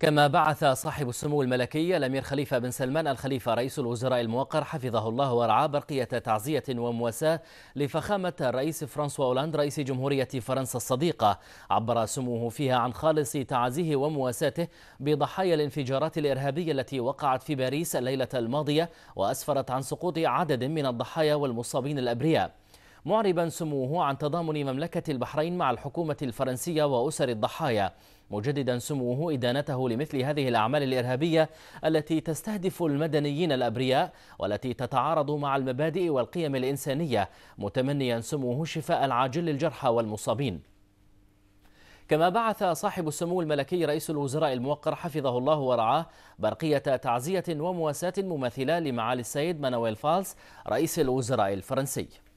كما بعث صاحب السمو الملكي الامير خليفه بن سلمان الخليفه رئيس الوزراء الموقر حفظه الله ورعاه برقيه تعزيه ومواساه لفخامه الرئيس فرانسوا اولاند رئيس جمهوريه فرنسا الصديقه عبر سموه فيها عن خالص تعزيه ومواساته بضحايا الانفجارات الارهابيه التي وقعت في باريس الليله الماضيه واسفرت عن سقوط عدد من الضحايا والمصابين الابرياء معربا سموه عن تضامن مملكة البحرين مع الحكومة الفرنسية وأسر الضحايا مجددا سموه إدانته لمثل هذه الأعمال الإرهابية التي تستهدف المدنيين الأبرياء والتي تتعارض مع المبادئ والقيم الإنسانية متمنيا سموه شفاء العاجل للجرحى والمصابين كما بعث صاحب السمو الملكي رئيس الوزراء الموقر حفظه الله ورعاه برقية تعزية ومواساة مماثلة لمعالي السيد مانويل فالس رئيس الوزراء الفرنسي